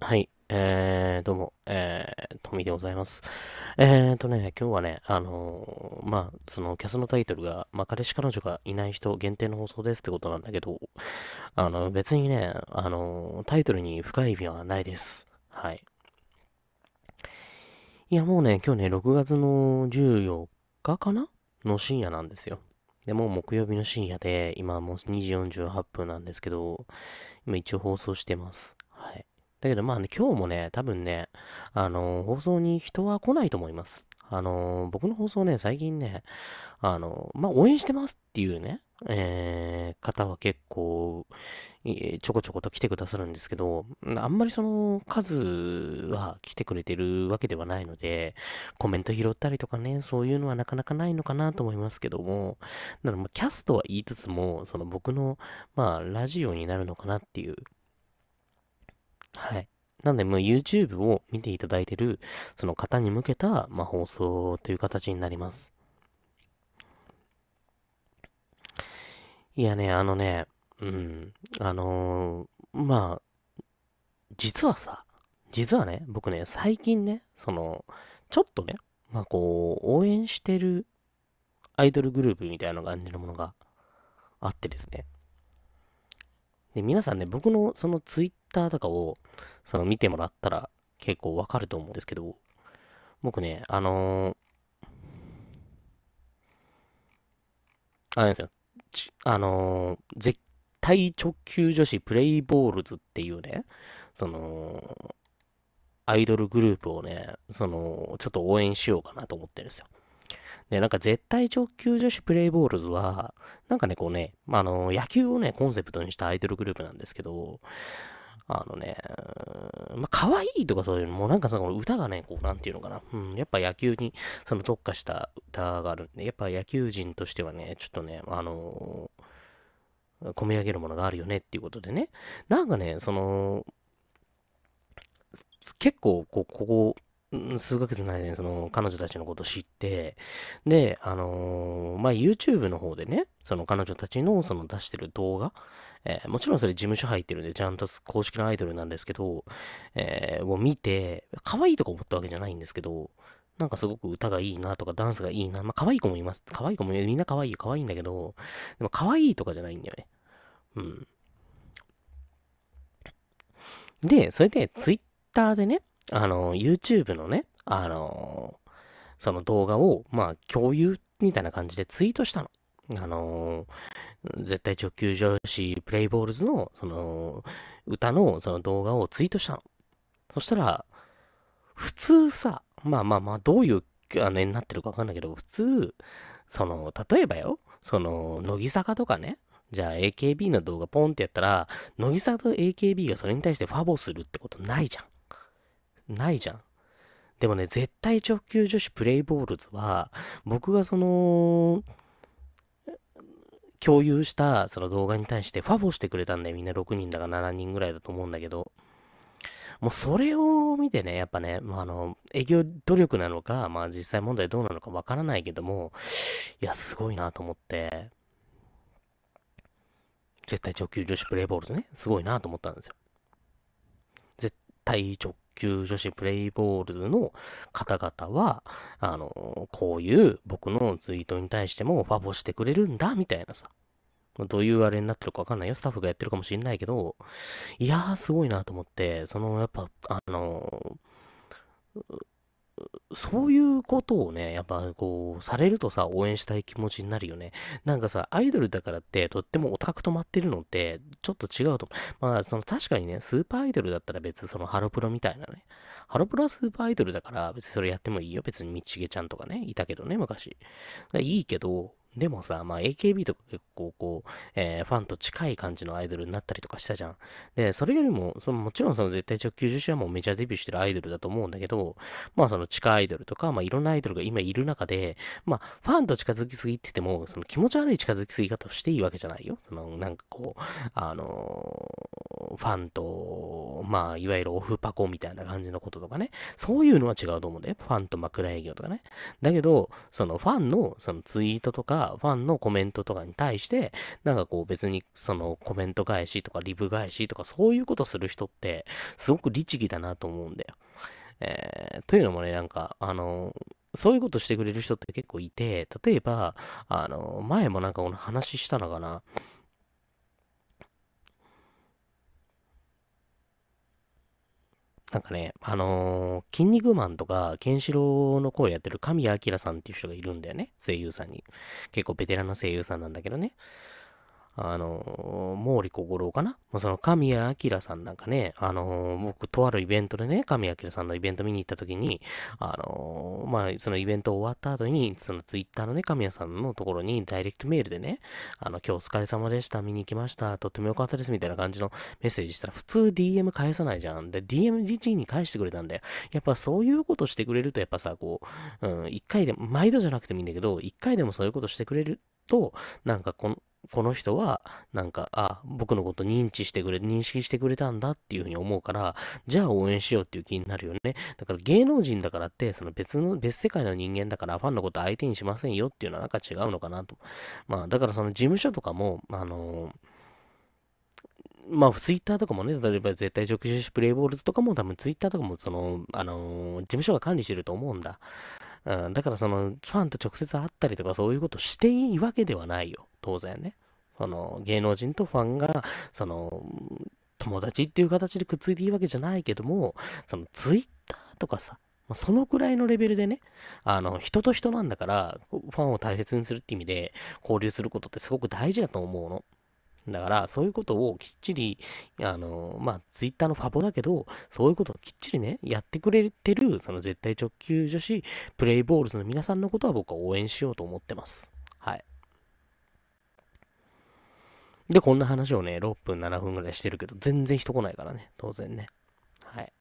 はい。えー、どうも、えー、トでございます。えーとね、今日はね、あのー、まあ、その、キャスのタイトルが、まあ、彼氏彼女がいない人限定の放送ですってことなんだけど、あの、別にね、あのー、タイトルに深い意味はないです。はい。いや、もうね、今日ね、6月の14日かなの深夜なんですよ。で、もう木曜日の深夜で、今もう2時48分なんですけど、今一応放送してます。だけどまあね、今日もね、多分ね、あのー、放送に人は来ないと思います。あのー、僕の放送ね、最近ね、あのー、まあ、応援してますっていうね、えー、方は結構、ちょこちょこと来てくださるんですけど、あんまりその数は来てくれてるわけではないので、コメント拾ったりとかね、そういうのはなかなかないのかなと思いますけども、なので、キャストは言いつつも、その僕の、まあ、ラジオになるのかなっていうはい。なんで、もう YouTube を見ていただいてる、その方に向けた、まあ、放送という形になります。いやね、あのね、うん、あのー、まあ、実はさ、実はね、僕ね、最近ね、その、ちょっとね、まあこう、応援してるアイドルグループみたいな感じのものがあってですね。で、皆さんね、僕のそのツイッターとかを、その見てもらったら結構わかると思うんですけど、僕ね、あのー、あれですよ、あのー、絶対直球女子プレイボールズっていうね、その、アイドルグループをね、その、ちょっと応援しようかなと思ってるんですよ。で、なんか絶対直球女子プレイボールズは、なんかね、こうね、まあ、の、野球をね、コンセプトにしたアイドルグループなんですけど、あのね、まあ、可愛いとかそういうのも、なんかその歌がね、こう、なんていうのかな。うん、やっぱ野球に、その特化した歌があるんで、やっぱ野球人としてはね、ちょっとね、あのー、込み上げるものがあるよねっていうことでね。なんかね、その、結構、こう、ここ、数ヶ月の間にその彼女たちのことを知って、で、あのー、まあ、YouTube の方でね、その彼女たちのその出してる動画、えー、もちろんそれ事務所入ってるんで、ちゃんと公式のアイドルなんですけど、えー、を見て、可愛いとか思ったわけじゃないんですけど、なんかすごく歌がいいなとか、ダンスがいいな。まあ、可愛い子もいます。可愛い子もみんな可愛い、可愛いんだけど、でも可愛いとかじゃないんだよね。うん。で、それで、Twitter でね、あの、YouTube のね、あの、その動画を、まあ、共有みたいな感じでツイートしたの。あの絶対直球女子プレイボールズの、その、歌の、その動画をツイートしたの。そしたら、普通さ、まあまあまあ、どういう、あの、になってるかわかんないけど、普通、その、例えばよ、その、乃木坂とかね、じゃあ AKB の動画ポンってやったら、乃木坂と AKB がそれに対してファボするってことないじゃん。ないじゃん。でもね、絶対直球女子プレイボールズは、僕がその、共有したその動画に対してファボしてくれたんだよ。みんな6人だか7人ぐらいだと思うんだけど。もうそれを見てね、やっぱね、まあ、あの、営業努力なのか、まあ実際問題どうなのかわからないけども、いや、すごいなと思って、絶対直球女子プレイボールズね、すごいなと思ったんですよ。絶対直級女子プレイボールズの方々は、あの、こういう僕のツイートに対してもファボしてくれるんだ、みたいなさ。どういうあれになってるかわかんないよ。スタッフがやってるかもしんないけど、いやー、すごいなと思って、その、やっぱ、あのーそういうことをね、やっぱこう、されるとさ、応援したい気持ちになるよね。なんかさ、アイドルだからって、とってもオタク止まってるのって、ちょっと違うと思う。まあ、その確かにね、スーパーアイドルだったら別にそのハロプロみたいなね。ハロプロはスーパーアイドルだから、別にそれやってもいいよ。別にみちげちゃんとかね、いたけどね、昔。いいけど、でもさ、まあ AKB とか結構こう、えー、ファンと近い感じのアイドルになったりとかしたじゃん。で、それよりも、そのもちろんその絶対直球女子はもうメジャーデビューしてるアイドルだと思うんだけど、まあその地下アイドルとか、まあいろんなアイドルが今いる中で、まあファンと近づきすぎってても、その気持ち悪い近づきすぎ方していいわけじゃないよ。そのなんかこう、あのー、ファンと、まあいわゆるオフパコみたいな感じのこととかね、そういうのは違うと思うんだよ。ファンと枕営業とかね。だけど、そのファンのそのツイートとか、ファンのコメントとかに対して、なんかこう別にそのコメント返しとかリブ返しとかそういうことする人って、すごく律儀だなと思うんだよ。えー、というのもね、なんか、あの、そういうことしてくれる人って結構いて、例えば、あの、前もなんかこの話したのかな。なんかね、あのー、筋肉マンとか、ケンシロウの声やってる神谷明さんっていう人がいるんだよね。声優さんに。結構ベテランの声優さんなんだけどね。あの毛利小五郎かなその神谷明さんなんかね、あの僕、とあるイベントでね、神谷明さんのイベント見に行った時に、あのまあ、そのイベント終わった後に、そのツイッターのね、神谷さんのところにダイレクトメールでね、あの、今日お疲れ様でした、見に行きました、とっても良かったです、みたいな感じのメッセージしたら、普通 DM 返さないじゃん。で、DMG に返してくれたんだよ。やっぱそういうことしてくれると、やっぱさ、こう、うん、一回で毎度じゃなくてもいいんだけど、一回でもそういうことしてくれると、なんかこの、この人は、なんか、あ、僕のこと認知してくれ、認識してくれたんだっていうふうに思うから、じゃあ応援しようっていう気になるよね。だから芸能人だからって、その別の、別世界の人間だからファンのこと相手にしませんよっていうのはなんか違うのかなと。まあ、だからその事務所とかも、あのーまあ、ツイッターとかもね、例えば絶対直接プレイボールズとかも多分ツイッターとかもその、あのー、事務所が管理してると思うんだ。うん、だからその、ファンと直接会ったりとかそういうことしていいわけではないよ。当然ね。その芸能人とファンが、その、友達っていう形でくっついていいわけじゃないけども、そのツイッターとかさ、そのくらいのレベルでね、あの、人と人なんだから、ファンを大切にするって意味で、交流することってすごく大事だと思うの。だから、そういうことをきっちり、あの、まあ、ツイッターのファボだけど、そういうことをきっちりね、やってくれてる、その絶対直球女子、プレイボールズの皆さんのことは僕は応援しようと思ってます。はい。で、こんな話をね、6分、7分ぐらいしてるけど、全然人来ないからね、当然ね。はい。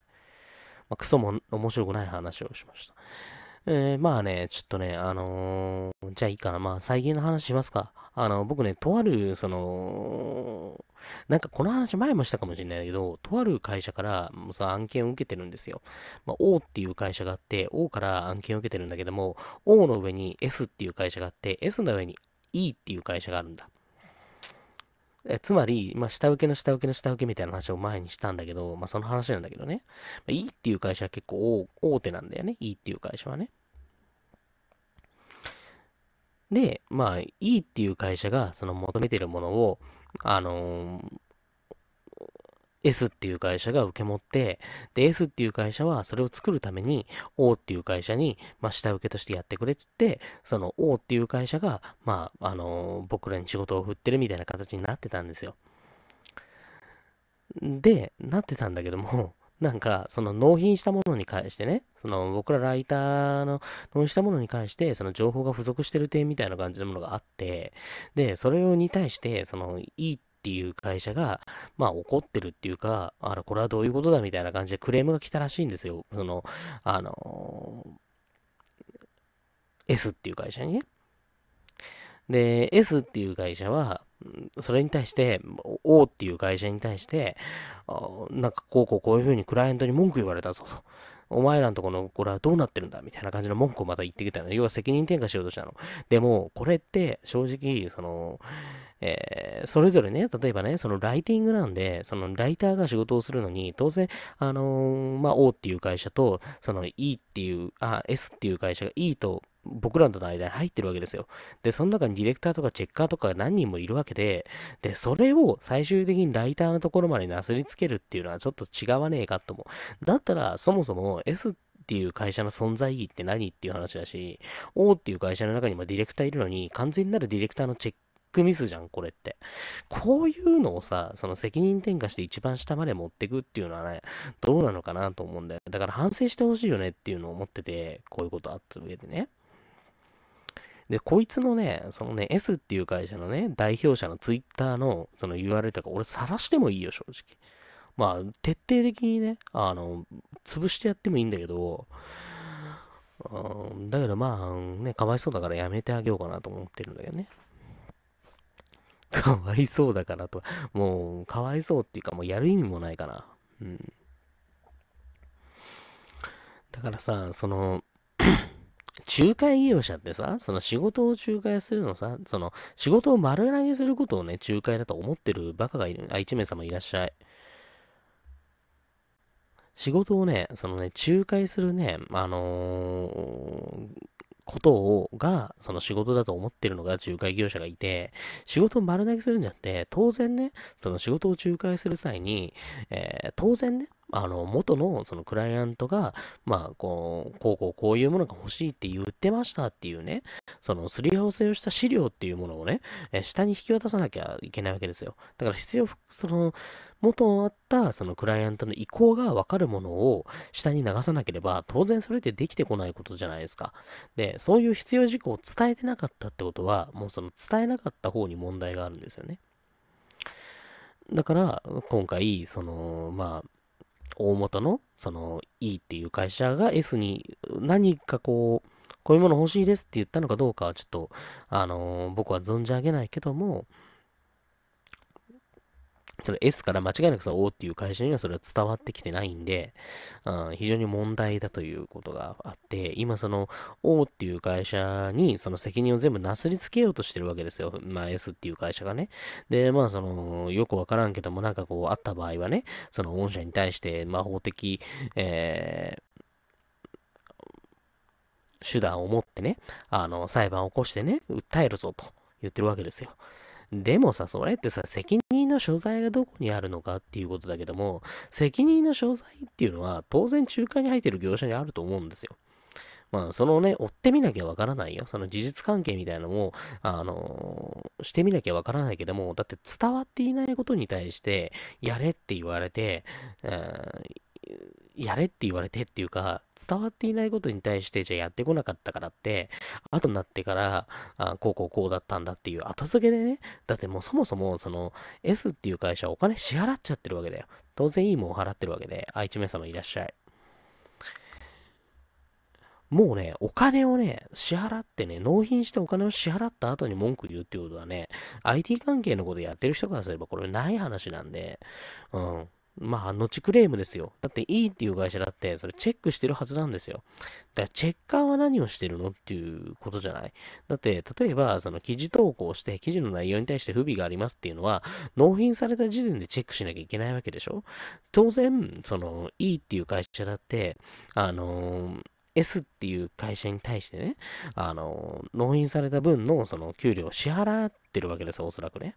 まあ、クソも面白くない話をしました。えー、まあね、ちょっとね、あのー、じゃあいいかな。まあ、最近の話しますか。あの、僕ね、とある、その、なんかこの話前もしたかもしれないけど、とある会社からもうさ案件を受けてるんですよ。まあ、O っていう会社があって、O から案件を受けてるんだけども、O の上に S っていう会社があって、S の上に E っていう会社があるんだ。えつまり、まあ、下請けの下請けの下請けみたいな話を前にしたんだけど、まあ、その話なんだけどね。まあ、E っていう会社は結構大手なんだよね。E っていう会社はね。で、まあ、E っていう会社が、その求めてるものを、あのー、S っていう会社が受け持って、で、S っていう会社はそれを作るために O っていう会社に、まあ、下請けとしてやってくれってって、その O っていう会社が、まあ、あのー、僕らに仕事を振ってるみたいな形になってたんですよ。で、なってたんだけども、なんか、その納品したものに関してね、その僕らライターの納品したものに関して、その情報が付属してる点みたいな感じのものがあって、で、それに対して、そのいいってっていう会社が、まあ怒ってるっていうか、あの、これはどういうことだみたいな感じでクレームが来たらしいんですよ。その、あのー、S っていう会社にね。で、S っていう会社は、それに対して、O っていう会社に対して、なんかこうこうこういうふうにクライアントに文句言われたぞと。お前らのとこの、これはどうなってるんだみたいな感じの文句をまた言ってきたの。要は責任転嫁しようとしたの。でも、これって正直、その、えー、それぞれね、例えばね、そのライティングなんで、そのライターが仕事をするのに、当然、あのー、まあ、O っていう会社と、その E っていう、あ、S っていう会社が E と、僕らとの間に入ってるわけですよ。で、その中にディレクターとかチェッカーとか何人もいるわけで、で、それを最終的にライターのところまでなすりつけるっていうのはちょっと違わねえかと思う。だったら、そもそも S っていう会社の存在意義って何っていう話だし、O っていう会社の中にもディレクターいるのに、完全なるディレクターのチェックミスじゃん、これって。こういうのをさ、その責任転嫁して一番下まで持ってくっていうのはね、どうなのかなと思うんだよ。だから反省してほしいよねっていうのを思ってて、こういうことあった上でね。で、こいつのね、そのね、S っていう会社のね、代表者の Twitter のその URL とか、俺晒してもいいよ、正直。まあ、徹底的にね、あの、潰してやってもいいんだけど、うん、だけどまあ、ね、かわいそうだからやめてあげようかなと思ってるんだけどね。かわいそうだからと、もう、かわいそうっていうか、もうやる意味もないかな。うん。だからさ、その、仲介業者ってさ、その仕事を仲介するのさ、その仕事を丸投げすることをね、仲介だと思ってるバカがいる、あ、1名様いらっしゃい。仕事をね、そのね、仲介するね、あのー、ことを、が、その仕事だと思ってるのが仲介業者がいて、仕事を丸投げするんじゃなくて、当然ね、その仕事を仲介する際に、えー、当然ね、あの、元のそのクライアントが、まあ、こう、こうこうこういうものが欲しいって言ってましたっていうね、そのすり合わせをした資料っていうものをね、え下に引き渡さなきゃいけないわけですよ。だから必要、その、元あったそのクライアントの意向がわかるものを下に流さなければ、当然それってできてこないことじゃないですか。で、そういう必要事項を伝えてなかったってことは、もうその伝えなかった方に問題があるんですよね。だから、今回、その、まあ、大元の、その E っていう会社が S に何かこう、こういうもの欲しいですって言ったのかどうかはちょっと、あのー、僕は存じ上げないけども、たの S から間違いなくその O っていう会社にはそれは伝わってきてないんで、うん、非常に問題だということがあって、今その O っていう会社にその責任を全部なすりつけようとしてるわけですよ。まあ S っていう会社がね。で、まあその、よくわからんけどもなんかこうあった場合はね、その御社に対して、魔法的、えー手段を持ってね、あの、裁判を起こしてね、訴えるぞと言ってるわけですよ。でもさ、それってさ、責任の所在がどこにあるのかっていうことだけども、責任の所在っていうのは、当然仲介に入ってる業者にあると思うんですよ。まあ、そのね、追ってみなきゃわからないよ。その事実関係みたいなのも、あのー、してみなきゃわからないけども、だって伝わっていないことに対して、やれって言われて、えーやれって言われてっていうか、伝わっていないことに対して、じゃあやってこなかったからって、後になってから、あこうこうこうだったんだっていう後付けでね、だってもうそもそも、その S っていう会社はお金支払っちゃってるわけだよ。当然いいもん払ってるわけで、愛知名様いらっしゃい。もうね、お金をね、支払ってね、納品してお金を支払った後に文句言うっていうことはね、IT 関係のことやってる人からすればこれない話なんで、うん。まあ、後クレームですよ。だって E っていう会社だって、それチェックしてるはずなんですよ。だからチェッカーは何をしてるのっていうことじゃない。だって、例えば、その記事投稿して、記事の内容に対して不備がありますっていうのは、納品された時点でチェックしなきゃいけないわけでしょ当然、その E っていう会社だって、あのー S っていう会社に対してね、あの、納品された分のその給料を支払ってるわけですよ、おそらくね。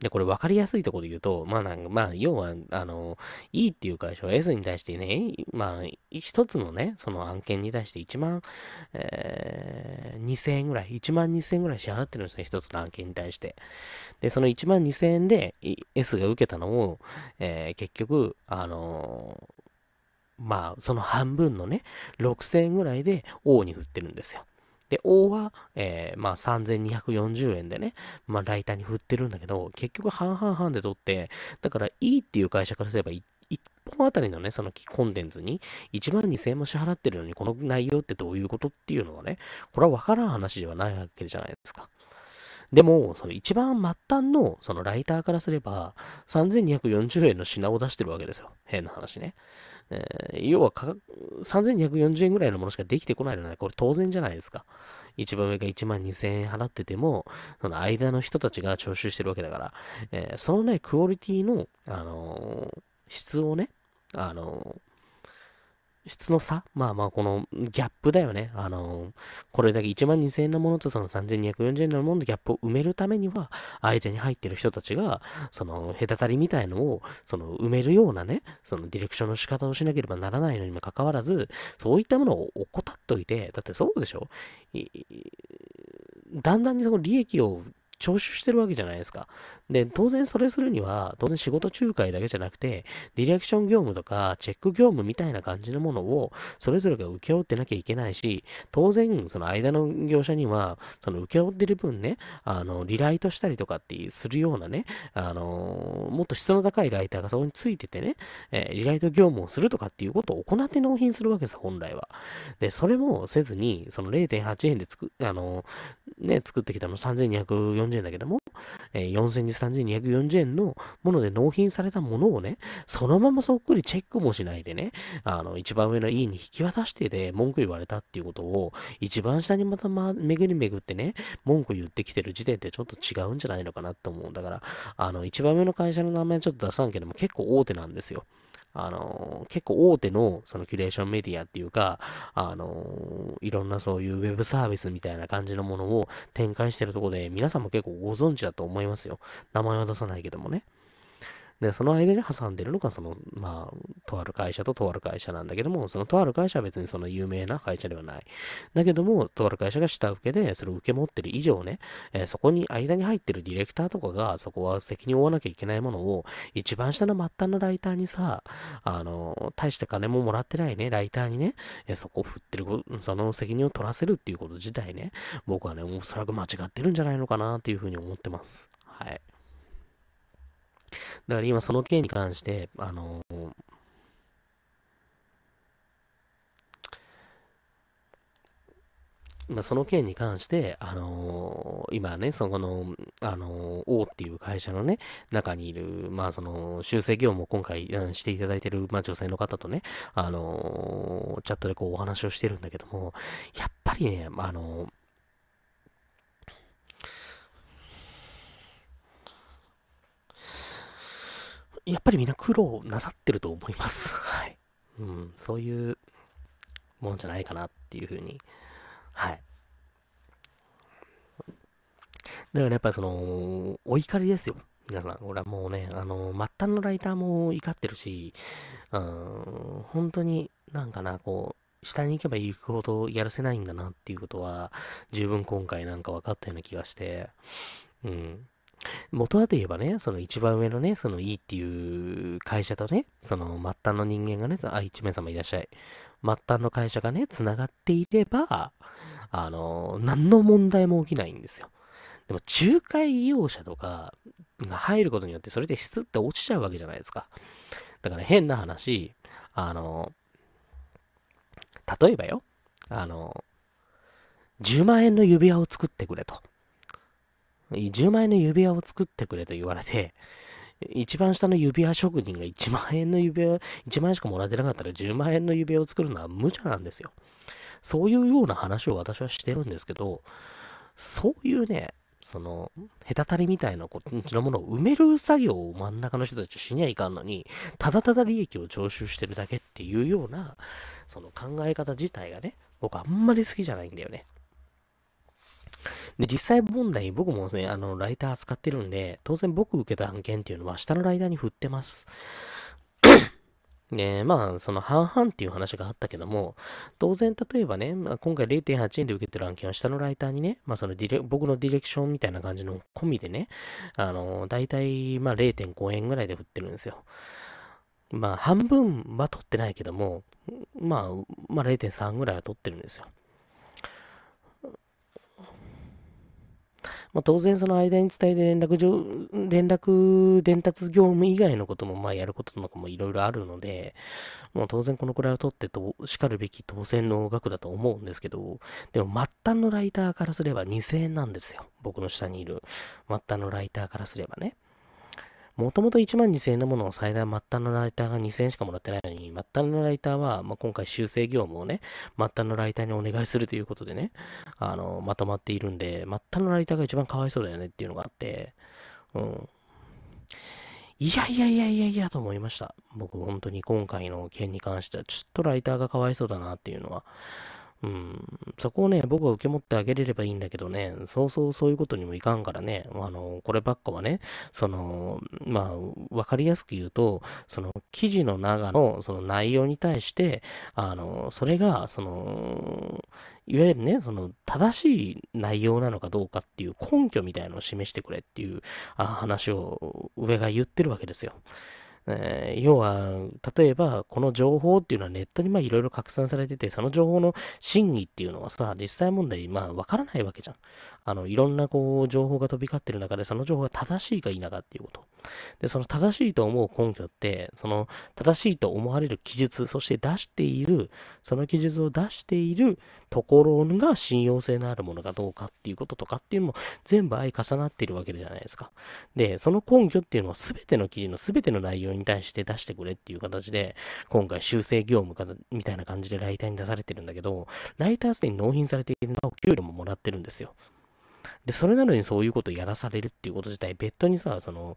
で、これ分かりやすいところで言うと、まあなんか、まあ、要は、あの、E っていう会社は S に対してね、まあ、一つのね、その案件に対して1万、えー、2000円ぐらい、1万2000円ぐらい支払ってるんですね、一つの案件に対して。で、その1万2000円で S が受けたのを、えー、結局、あのーまあ、その半分のね、6000円ぐらいで王に振ってるんですよ。で、O は、えー、まあ、3240円でね、まあ、ライターに振ってるんだけど、結局半々半で取って、だから E っていう会社からすれば1本あたりのね、そのコンテンツに1万2000円も支払ってるのに、この内容ってどういうことっていうのはね、これはわからん話ではないわけじゃないですか。でも、その一番末端の、そのライターからすれば、3240円の品を出してるわけですよ。変な話ね。えー、要は3240円ぐらいのものしかできてこないので、これ当然じゃないですか。一番上が1万2000円払ってても、その間の人たちが徴収してるわけだから、えー、そのね、クオリティの、あのー、質をね、あのー質の差まあまあ、このギャップだよね。あのー、これだけ1万2000円のものとその3240円のもののギャップを埋めるためには、相手に入ってる人たちが、その隔たりみたいのを、その埋めるようなね、そのディレクションの仕方をしなければならないのにもかかわらず、そういったものを怠っといて、だってそうでしょだんだんにその利益を徴収してるわけじゃないですか。で、当然それするには、当然仕事仲介だけじゃなくて、ディレクション業務とか、チェック業務みたいな感じのものを、それぞれが請け負ってなきゃいけないし、当然、その間の業者には、その請け負ってる分ね、あの、リライトしたりとかっていう、するようなね、あの、もっと質の高いライターがそこについててね、えー、リライト業務をするとかっていうことを行って納品するわけです、本来は。で、それもせずに、その0.8円でつく、あの、ね、作ってきたの3240円だけども、えー、4240円のもので納品されたものをね、そのままそっくりチェックもしないでね、あの、一番上の E に引き渡してで文句言われたっていうことを、一番下にまた、ま、巡り巡ってね、文句言ってきてる時点でちょっと違うんじゃないのかなと思う。だから、あの、一番上の会社の名前ちょっと出さんけども、結構大手なんですよ。あの、結構大手のそのキュレーションメディアっていうか、あの、いろんなそういうウェブサービスみたいな感じのものを展開してるとこで、皆さんも結構ご存知だと思いますよ。名前は出さないけどもね。で、その間に挟んでるのが、その、まあ、とある会社ととある会社なんだけども、そのとある会社は別にその有名な会社ではない。だけども、とある会社が下請けで、それを受け持ってる以上ね、えー、そこに間に入ってるディレクターとかが、そこは責任を負わなきゃいけないものを、一番下の末端のライターにさ、あの、大して金ももらってないね、ライターにね、えー、そこを振ってる、その責任を取らせるっていうこと自体ね、僕はね、おそらく間違ってるんじゃないのかなっていうふうに思ってます。はい。だから今その件に関して、あのー、まあ、その件に関して、あのー、今ね、そこの、あのー、O っていう会社のね、中にいる、まあ、その、修正業務を今回していただいてる、まあ、女性の方とね、あのー、チャットでこうお話をしてるんだけども、やっぱりね、あのーやっぱりみんな苦労なさってると思います。はい。うん、そういうもんじゃないかなっていうふうに。はい。だからやっぱりその、お怒りですよ。皆さん、俺はもうね、あの、末端のライターも怒ってるし、うん、本当になんかな、こう、下に行けば行くほどやるせないんだなっていうことは、十分今回なんか分かったような気がして、うん。元はといえばね、その一番上のね、そのい、E っていう会社とね、その末端の人間がね、あ、一名様いらっしゃい。末端の会社がね、繋がっていれば、あの、何の問題も起きないんですよ。でも、仲介業者とかが入ることによって、それで質って落ちちゃうわけじゃないですか。だから変な話、あの、例えばよ、あの、10万円の指輪を作ってくれと。10万円の指輪を作ってくれと言われて、一番下の指輪職人が1万円の指輪、1万円しかもらってなかったら10万円の指輪を作るのは無茶なんですよ。そういうような話を私はしてるんですけど、そういうね、その、へたたりみたいなこっちのものを埋める作業を真ん中の人たちしにゃいかんのに、ただただ利益を徴収してるだけっていうような、その考え方自体がね、僕あんまり好きじゃないんだよね。で、実際問題、僕もね、あの、ライター使ってるんで、当然僕受けた案件っていうのは、下のライターに振ってます。で、まあ、その半々っていう話があったけども、当然、例えばね、まあ、今回0.8円で受けてる案件は下のライターにね、まあ、そのディレ僕のディレクションみたいな感じの込みでね、あの、大体、まあ、0.5円ぐらいで振ってるんですよ。まあ、半分は取ってないけども、まあ、まあ、0.3ぐらいは取ってるんですよ。まあ、当然その間に伝えて連絡上、連絡伝達業務以外のこともまあやることとかもいろいろあるので、もう当然このくらいを取ってと、叱るべき当選の額だと思うんですけど、でも末端のライターからすれば2000円なんですよ。僕の下にいる末端のライターからすればね。もともと1万2000円のものを最大末端のライターが2000円しかもらってないのに、末端のライターは、まあ、今回修正業務をね、末端のライターにお願いするということでね、あの、まとまっているんで、末端のライターが一番かわいそうだよねっていうのがあって、うん。いやいやいやいやいやと思いました。僕、本当に今回の件に関しては、ちょっとライターがかわいそうだなっていうのは、うん、そこをね、僕は受け持ってあげれればいいんだけどね、そうそうそういうことにもいかんからね、あの、こればっかはね、その、まあ、わかりやすく言うと、その、記事の中の、その内容に対して、あの、それが、その、いわゆるね、その、正しい内容なのかどうかっていう根拠みたいなのを示してくれっていうあ話を上が言ってるわけですよ。えー、要は、例えば、この情報っていうのはネットにまあいろいろ拡散されてて、その情報の真偽っていうのはさ、実際問題、まあわからないわけじゃん。あの、いろんなこう、情報が飛び交ってる中で、その情報が正しいか否かっていうこと。で、その正しいと思う根拠って、その正しいと思われる記述、そして出している、その記述を出しているところが信用性のあるものかどうかっていうこととかっていうのも全部相重なってるわけじゃないですか。で、その根拠っていうのを全ての記事の全ての内容に対して出してくれっていう形で、今回修正業務かみたいな感じでライターに出されてるんだけど、ライターすでに納品されているのを給料ももらってるんですよ。で、それなのにそういうことやらされるっていうこと自体、別途にさ、その、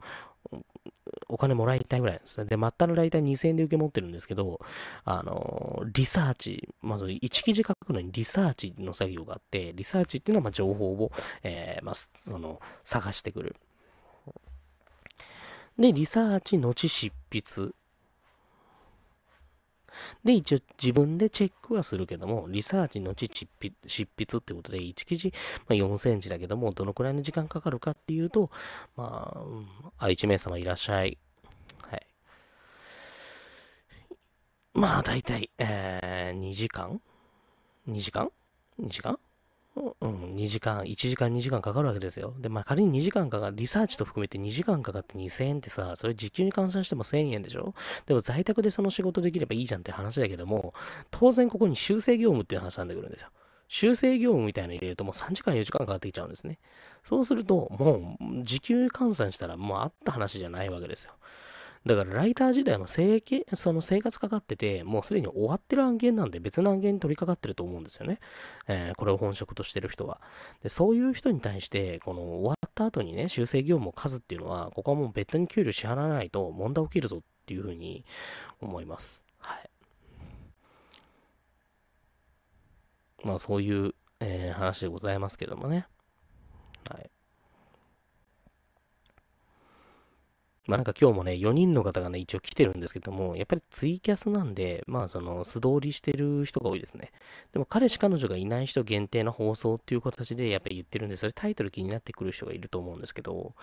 お金もらいたいぐらいなんですね。で、末端の大体2000円で受け持ってるんですけど、あの、リサーチ、まず1記事書くのにリサーチの作業があって、リサーチっていうのはま情報を、えー、まあ、その、探してくる。で、リサーチ、後執筆、で、一応自分でチェックはするけども、リサーチのち執筆執筆ってことで、1記事、まあ、4センチだけども、どのくらいの時間かかるかっていうと、まあ、あ、1名様いらっしゃい。はい。まあ、だいたい、えー、2時間 ?2 時間 ?2 時間うん、2時間、1時間、2時間かかるわけですよ。で、まあ仮に2時間かかる、リサーチと含めて2時間かかって2000円ってさ、それ時給に換算しても1000円でしょでも在宅でその仕事できればいいじゃんって話だけども、当然ここに修正業務っていう話なんでくるんですよ。修正業務みたいなの入れるともう3時間4時間かかってきちゃうんですね。そうすると、もう時給換算したらもうあった話じゃないわけですよ。だからライター時代の生その生活かかってて、もうすでに終わってる案件なんで別の案件に取り掛かってると思うんですよね。えー、これを本職としてる人は。で、そういう人に対して、この終わった後にね、修正業務を数っていうのは、ここはもう別途に給料支払わないと問題起きるぞっていうふうに思います。はい。まあそういう、えー、話でございますけどもね。はい。まあなんか今日もね、4人の方がね、一応来てるんですけども、やっぱりツイキャスなんで、まあその素通りしてる人が多いですね。でも彼氏彼女がいない人限定の放送っていう形でやっぱり言ってるんで、それタイトル気になってくる人がいると思うんですけど、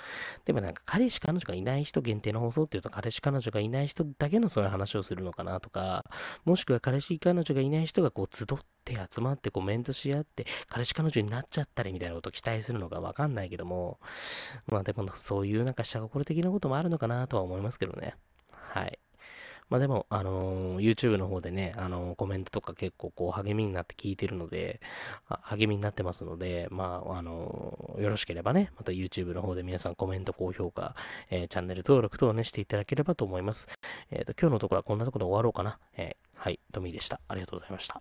でもなんか彼氏彼女がいない人限定の放送っていうと、彼氏彼女がいない人だけのそういう話をするのかなとか、もしくは彼氏彼女がいない人がこう集ってっ集まってコメントし合って、彼氏彼女になっちゃったりみたいなことを期待するのかわかんないけども、まあでもそういうなんか下心的なこともあるのかなとは思いますけどね。はい。まあでも、あのー、YouTube の方でね、あのー、コメントとか結構こう励みになって聞いてるので、励みになってますので、まあ、あのー、よろしければね、また YouTube の方で皆さんコメント、高評価、えー、チャンネル登録等ね、していただければと思います。えっ、と、今日のところはこんなところで終わろうかな。えはい、トミーでした。ありがとうございました。